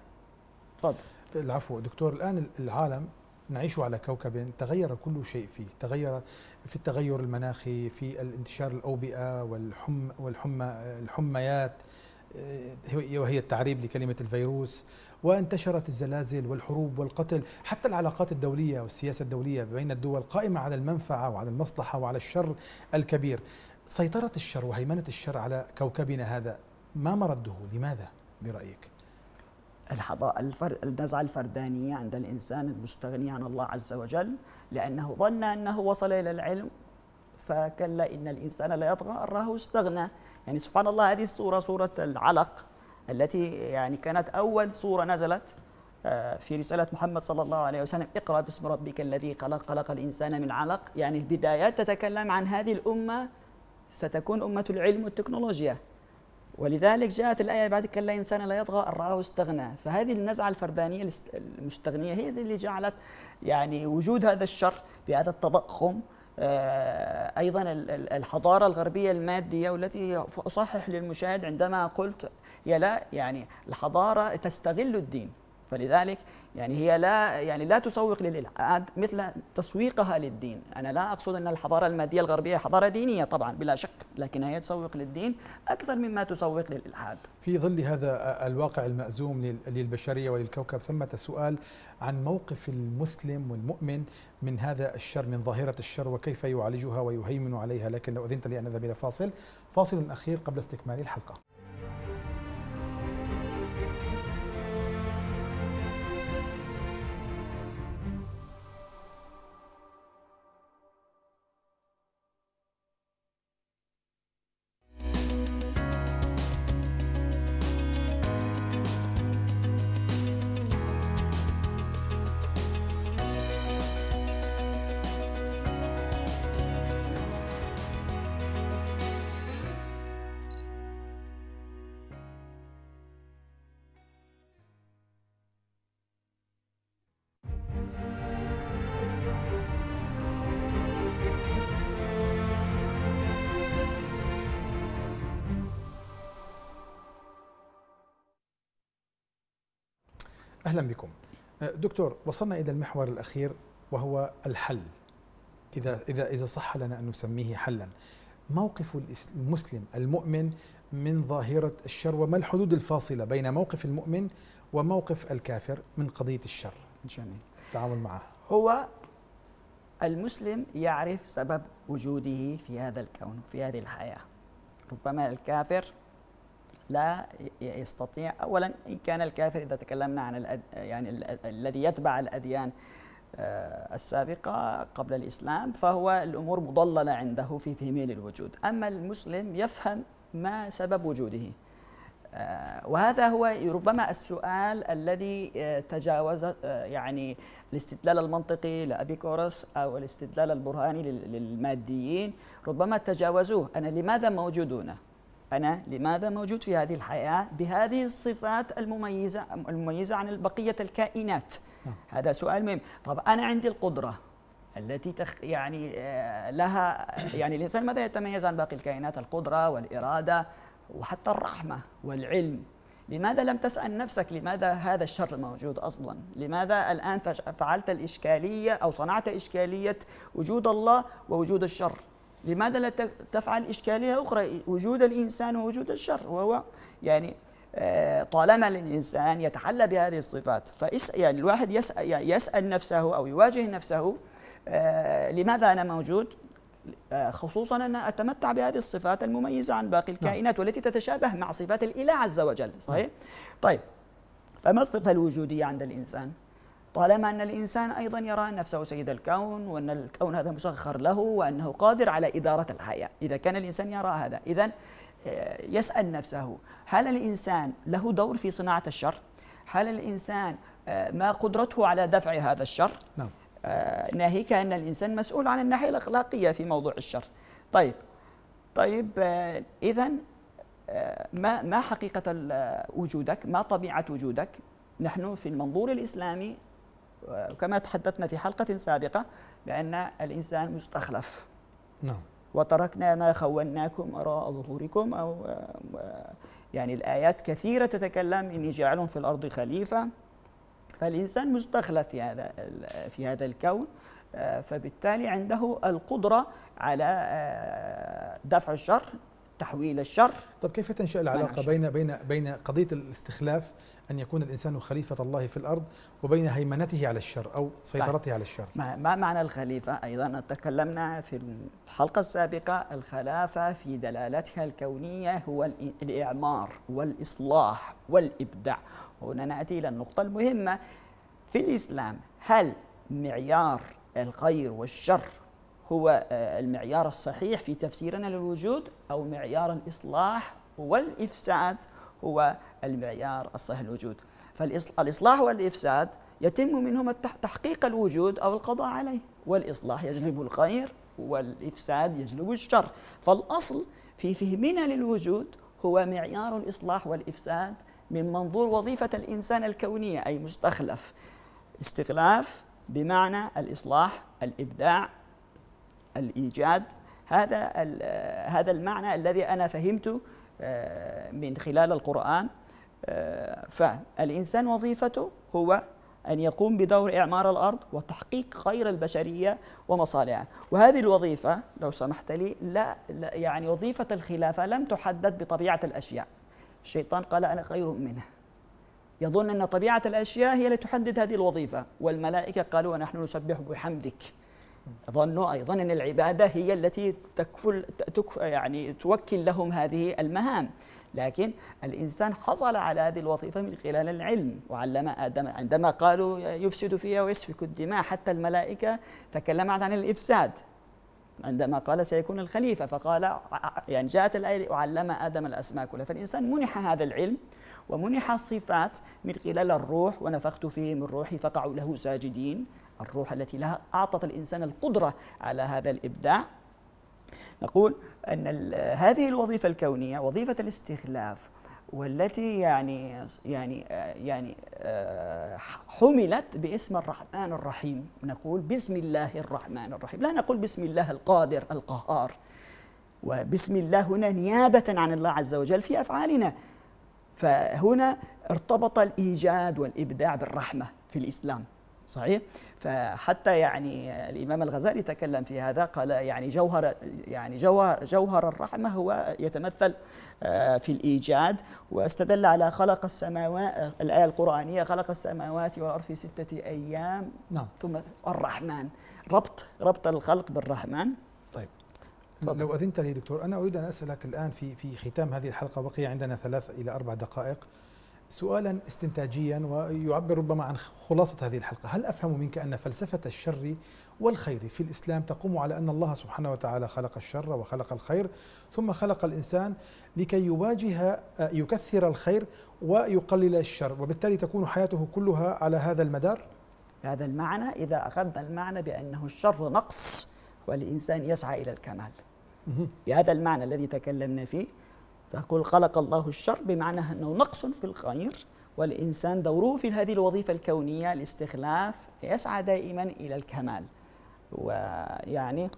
Speaker 1: تفضل العفو دكتور الان العالم نعيش على كوكب تغير كل شيء فيه تغير في التغير المناخي في الانتشار الاوبئه والحم والحمى الحميات آه، وهي التعريب لكلمه الفيروس وانتشرت الزلازل والحروب والقتل حتى العلاقات الدوليه والسياسه الدوليه بين الدول قائمه على المنفعه وعلى المصلحه وعلى الشر الكبير سيطرة الشر وهيمنة الشر على كوكبنا هذا ما مرده لماذا برأيك؟
Speaker 2: النزعة الفردانية عند الإنسان المستغني عن الله عز وجل لأنه ظن أنه وصل إلى العلم فكلا إن الإنسان لا يطغى أن راه استغنى يعني سبحان الله هذه السورة سورة العلق التي يعني كانت أول سورة نزلت آه، في رسالة محمد صلى الله عليه وسلم اقرأ باسم ربك الذي خلق خلق الإنسان من علق يعني البدايات تتكلم عن هذه الأمة ستكون أمة العلم والتكنولوجيا ولذلك جاءت الآية بعد كلا إنسان لا يطغى أن رآه استغنى فهذه النزعة الفردانية المستغنية هي اللي جعلت يعني وجود هذا الشر بهذا التضخم آه، ايضا الحضاره الغربيه الماديه والتي اصحح للمشاهد عندما قلت يا لا يعني الحضاره تستغل الدين فلذلك يعني هي لا يعني لا تسوق للإلحاد مثل تسويقها للدين أنا لا أقصد أن الحضارة المادية الغربية حضارة دينية طبعا بلا شك لكن هي تسوق للدين
Speaker 1: أكثر مما تسوق للإلحاد في ظل هذا الواقع المأزوم للبشرية وللكوكب ثمة سؤال عن موقف المسلم والمؤمن من هذا الشر من ظاهرة الشر وكيف يعالجها ويهيمن عليها لكن لو أذنت لي أن أذهب إلى فاصل فاصل أخير قبل استكمال الحلقة أهلا بكم أه، دكتور وصلنا إلى المحور الأخير وهو الحل إذا, إذا, إذا صح لنا أن نسميه حلا موقف المسلم المؤمن من ظاهرة الشر وما الحدود الفاصلة بين موقف المؤمن وموقف الكافر من قضية الشر جميل التعامل معها
Speaker 2: هو المسلم يعرف سبب وجوده في هذا الكون في هذه الحياة ربما الكافر لا يستطيع اولا ان كان الكافر اذا تكلمنا عن الأد... يعني الذي يتبع الاديان آه، السابقه قبل الاسلام فهو الامور مضلله عنده في فهمه للوجود، اما المسلم يفهم ما سبب وجوده. آه، وهذا هو ربما السؤال الذي آه، تجاوز يعني الاستدلال المنطقي لابيكورس او الاستدلال البرهاني للماديين ربما تجاوزوه انا لماذا موجودون؟ أنا لماذا موجود في هذه الحياة بهذه الصفات المميزة المميزة عن بقية الكائنات نعم. هذا سؤال مهم طب أنا عندي القدرة التي تخ يعني آه، لها يعني الإنسان ماذا يتميز عن باقي الكائنات القدرة والإرادة وحتى الرحمة والعلم لماذا لم تسأل نفسك لماذا هذا الشر موجود أصلا لماذا الآن فعلت الإشكالية أو صنعت إشكالية وجود الله ووجود الشر لماذا لا تفعل إشكالية أخرى وجود الإنسان ووجود الشر وهو يعني آه، طالما الإنسان يتحلى بهذه الصفات فإس يعني الواحد يسأل, يعني يسأل نفسه أو يواجه نفسه آه، لماذا أنا موجود آه، خصوصا أن أتمتع بهذه الصفات المميزة عن باقي نعم. الكائنات والتي تتشابه مع صفات الإله عز وجل صحيح؟ طيب فما الصفة الوجودية عند الإنسان؟ طالما أن الإنسان أيضا يرى نفسه سيد الكون وأن الكون هذا مسخر له وأنه قادر على إدارة الحياة إذا كان الإنسان يرى هذا إذا آه، يسأل نفسه هل الإنسان له دور في صناعة الشر؟ هل الإنسان آه، ما قدرته على دفع هذا الشر؟ نعم آه، ناهيك أن الإنسان مسؤول عن الناحية الأخلاقية في موضوع الشر طيب طيب إذا ما ما حقيقة وجودك؟ ما طبيعة وجودك؟ نحن في المنظور الإسلامي كما تحدثنا في حلقة سابقة بأن الإنسان مستخلف نعم وتركنا ما خولناكم وراء ظهوركم أو آه، يعني الآيات كثيرة تتكلم إني جاعل في الأرض خليفة فالإنسان مستخلف في هذا في هذا الكون آه، فبالتالي عنده القدرة على آه، دفع الشر تحويل الشر
Speaker 1: طب كيف تنشأ العلاقة بين بين بين قضية الاستخلاف أن يكون الإنسان خليفة الله في الأرض وبين هيمنته على الشر أو سيطرته طيب. على الشر
Speaker 2: ما معنى الخليفة أيضا تكلمنا في الحلقة السابقة الخلافة في دلالتها الكونية هو الإعمار والإصلاح والإبداع هنا نأتي إلى النقطة المهمة في الإسلام هل معيار الخير والشر هو آه، المعيار الصحيح في تفسيرنا للوجود أو معيار الإصلاح والإفساد هو المعيار الصحيح للوجود فالإصلاح والإفساد يتم منهما تحقيق الوجود أو القضاء عليه والإصلاح يجلب الخير والإفساد يجلب الشر فالأصل في فهمنا للوجود هو معيار الإصلاح والإفساد من منظور وظيفة الإنسان الكونية أي مستخلف استخلاف بمعنى الإصلاح الإبداع الإيجاد هذا هذا المعنى الذي أنا فهمته آه، من خلال القرآن آه، فالإنسان وظيفته هو أن يقوم بدور إعمار الأرض وتحقيق خير البشرية ومصالحها وهذه الوظيفة لو سمحت لي لا, يعني وظيفة الخلافة لم تحدد بطبيعة الأشياء الشيطان قال أنا خير منه يظن أن طبيعة الأشياء هي التي تحدد هذه الوظيفة والملائكة قالوا نحن نسبح بحمدك ظنوا ايضا ان العباده هي التي تكفل يعني توكل لهم هذه المهام لكن الانسان حصل على هذه الوظيفه من خلال العلم وعلم ادم عندما قالوا يفسد فيها ويسفك الدماء حتى الملائكه تكلمت عن الافساد عندما قال سيكون الخليفة فقال يعني جاءت الآية وعلم آدم الأسماء كلها فالإنسان منح هذا العلم ومنح الصفات من خلال الروح ونفخت فيه من روحي فقعوا له ساجدين الروح التي لها أعطت الإنسان القدرة على هذا الإبداع نقول أن هذه الوظيفة الكونية وظيفة الاستخلاف والتي يعني يعني يعني آه، حملت باسم الرحمن الرحيم نقول بسم الله الرحمن الرحيم لا نقول بسم الله القادر القهار وبسم الله هنا نيابة عن الله عز وجل في أفعالنا فهنا ارتبط الإيجاد والإبداع بالرحمة في الإسلام صحيح فحتى يعني الامام الغزالي تكلم في هذا قال يعني جوهر يعني جوهر, جوهر الرحمه هو يتمثل آه، في الايجاد واستدل على خلق السماوات الايه القرانيه خلق السماوات والارض في سته ايام نعم. ثم الرحمن ربط ربط
Speaker 1: الخلق بالرحمن طيب فضل. لو اذنت لي دكتور انا اريد ان اسالك الان في في ختام هذه الحلقه بقي عندنا ثلاث الى اربع دقائق سؤالا استنتاجيا ويعبر ربما عن خلاصة هذه الحلقة هل أفهم منك أن فلسفة الشر والخير في الإسلام تقوم على أن الله سبحانه وتعالى خلق الشر وخلق الخير ثم خلق الإنسان لكي يواجه يكثر الخير ويقلل الشر وبالتالي تكون حياته كلها على هذا المدار هذا المعنى إذا
Speaker 2: أخذنا المعنى بأنه الشر نقص والإنسان يسعى إلى الكمال بهذا المعنى الذي تكلمنا فيه فأقول خلق الله الشر بمعنى أنه نقص في الخير والإنسان دوره في هذه الوظيفة الكونية الاستخلاف يسعى دائما إلى الكمال ويعني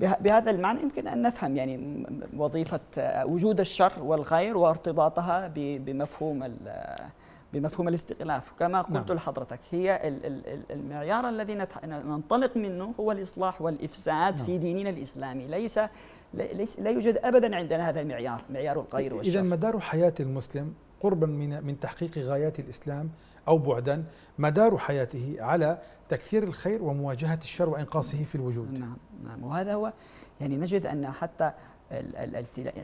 Speaker 2: بهذا المعنى يمكن أن نفهم يعني وظيفة وجود الشر والخير وارتباطها بمفهوم بمفهوم الاستغلاف كما نعم. قلت نعم. لحضرتك هي المعيار الذي ننطلق منه هو الإصلاح والإفساد نعم. في ديننا الإسلامي ليس ليس لا يوجد ابدا عندنا هذا المعيار معيار الخير والشر اذا
Speaker 1: مدار حياه المسلم قربا من من تحقيق غايات الاسلام او بعدا مدار حياته على تكثير الخير ومواجهه الشر وانقاصه في الوجود نعم نعم وهذا هو يعني نجد ان حتى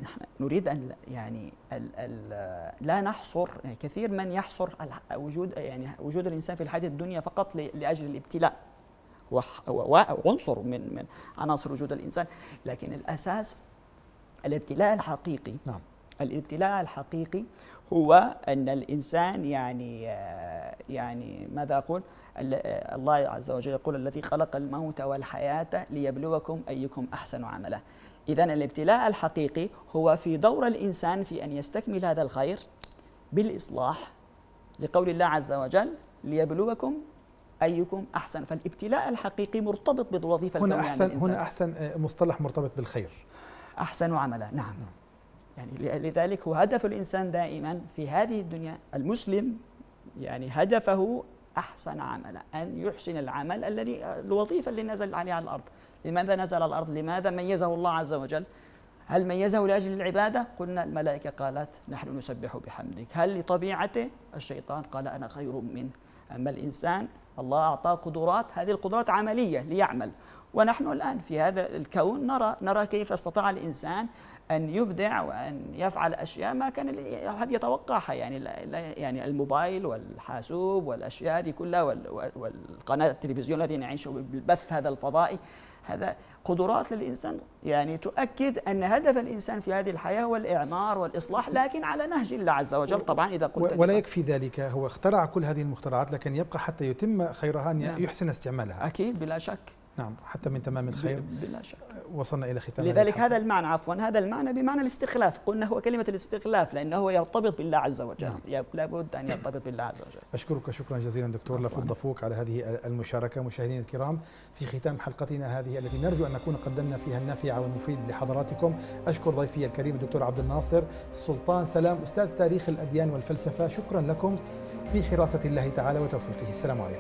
Speaker 1: نحن نريد ان
Speaker 2: يعني الـ الـ لا نحصر كثير من يحصر وجود يعني وجود الانسان في الحياه الدنيا فقط لاجل الابتلاء وعنصر من من عناصر وجود الانسان لكن الاساس الابتلاء الحقيقي نعم الابتلاء الحقيقي هو ان الانسان يعني آه، يعني ماذا اقول؟ آه، الله عز وجل يقول الذي خلق الموت والحياه ليبلوكم ايكم احسن عملا. اذا الابتلاء الحقيقي هو في دور الانسان في ان يستكمل هذا الخير بالاصلاح لقول الله عز وجل ليبلوكم أيكم أحسن فالابتلاء الحقيقي مرتبط بالوظيفة هنا أحسن هنا أحسن
Speaker 1: آه، مصطلح مرتبط بالخير أحسن عملا نعم, نعم.
Speaker 2: يعني لذلك هو هدف الإنسان دائما في هذه الدنيا المسلم يعني هدفه أحسن عملا أن يحسن العمل الذي الوظيفة اللي نزل عليها الأرض لماذا نزل الأرض لماذا ميزه الله عز وجل هل ميزه لأجل العبادة قلنا الملائكة قالت نحن نسبح بحمدك هل لطبيعته الشيطان قال أنا خير منه أما الإنسان الله أعطاه قدرات هذه القدرات عملية ليعمل ونحن الآن في هذا الكون نرى نرى كيف استطاع الإنسان أن يبدع وأن يفعل أشياء ما كان أحد يتوقعها يعني يعني الموبايل والحاسوب والأشياء هذه كلها والقناة التلفزيون التي نعيش بالبث هذا الفضائي هذا قدرات للإنسان يعني تؤكد أن هدف الإنسان في هذه الحياة هو الإعمار والإصلاح لكن على نهج الله عز وجل طبعا إذا قلت ولا
Speaker 1: يكفي ذلك هو اخترع كل هذه المخترعات لكن يبقى حتى يتم خيرها أن نعم. يحسن استعمالها أكيد بلا شك نعم حتى من تمام الخير بلا شك وصلنا إلى ختام لذلك
Speaker 2: هذا المعنى عفوا هذا المعنى بمعنى الاستخلاف قلنا هو كلمة الاستخلاف لأنه هو يرتبط بالله عز وجل نعم. لابد أن يرتبط بالله عز وجل
Speaker 1: أشكرك شكرا جزيلا دكتور لفض ضفوك على هذه المشاركة مشاهدينا الكرام في ختام حلقتنا هذه التي نرجو أن نكون قدمنا فيها النافع والمفيد لحضراتكم أشكر ضيفي الكريم الدكتور عبد الناصر سلطان سلام أستاذ تاريخ الأديان والفلسفة شكرا لكم في حراسة الله تعالى وتوفيقه السلام عليكم